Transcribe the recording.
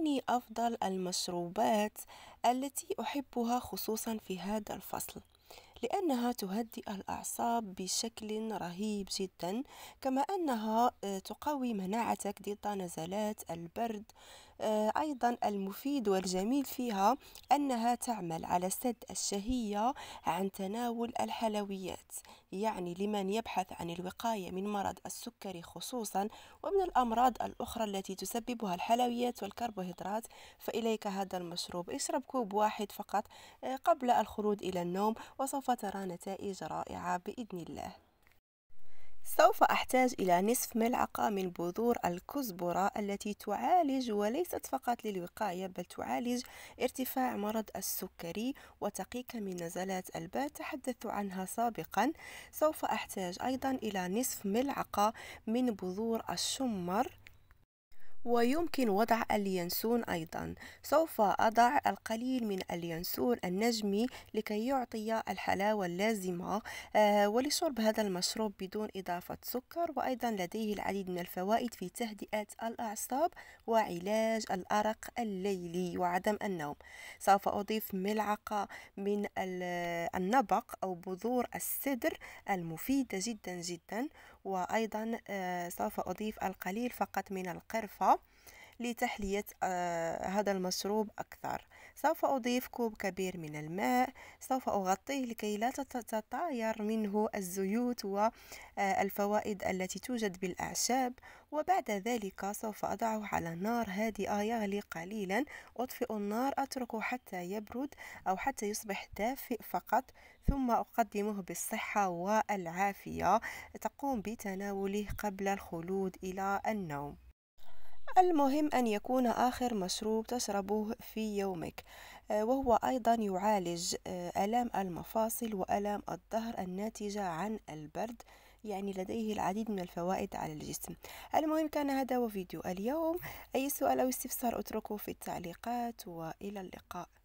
أعطيني أفضل المشروبات التي أحبها خصوصا في هذا الفصل لأنها تهدئ الأعصاب بشكل رهيب جدا كما أنها آه، تقوي مناعتك ضد نزلات البرد آه، أيضا المفيد والجميل فيها أنها تعمل على سد الشهية عن تناول الحلويات يعني لمن يبحث عن الوقاية من مرض السكري خصوصا ومن الأمراض الأخرى التي تسببها الحلويات والكربوهيدرات فإليك هذا المشروب اشرب كوب واحد فقط آه، قبل الخروج إلى النوم وسوف ترى نتائج رائعة بإذن الله سوف أحتاج إلى نصف ملعقة من بذور الكزبرة التي تعالج وليست فقط للوقاية بل تعالج ارتفاع مرض السكري وتقيك من نزلات البال تحدثت عنها سابقا سوف أحتاج أيضا إلى نصف ملعقة من بذور الشمر ويمكن وضع اليانسون أيضا سوف أضع القليل من اليانسون النجمي لكي يعطي الحلاوة اللازمة آه، ولشرب هذا المشروب بدون إضافة سكر وأيضا لديه العديد من الفوائد في تهدئة الأعصاب وعلاج الأرق الليلي وعدم النوم سوف أضيف ملعقة من النبق أو بذور السدر المفيدة جدا جدا وأيضا آه، سوف أضيف القليل فقط من القرفة لتحلية آه، هذا المشروب أكثر سوف أضيف كوب كبير من الماء سوف أغطيه لكي لا تتطاير منه الزيوت والفوائد آه، التي توجد بالأعشاب وبعد ذلك سوف أضعه على نار هادئة يغلي قليلا أطفئ النار أتركه حتى يبرد أو حتى يصبح دافئ فقط ثم أقدمه بالصحة والعافية تقوم بتناوله قبل الخلود إلى النوم المهم أن يكون آخر مشروب تشربه في يومك آه، وهو أيضا يعالج آه، ألام المفاصل وألام الظهر الناتجة عن البرد يعني لديه العديد من الفوائد على الجسم المهم كان هذا هو فيديو اليوم أي سؤال أو استفسار أتركه في التعليقات وإلى اللقاء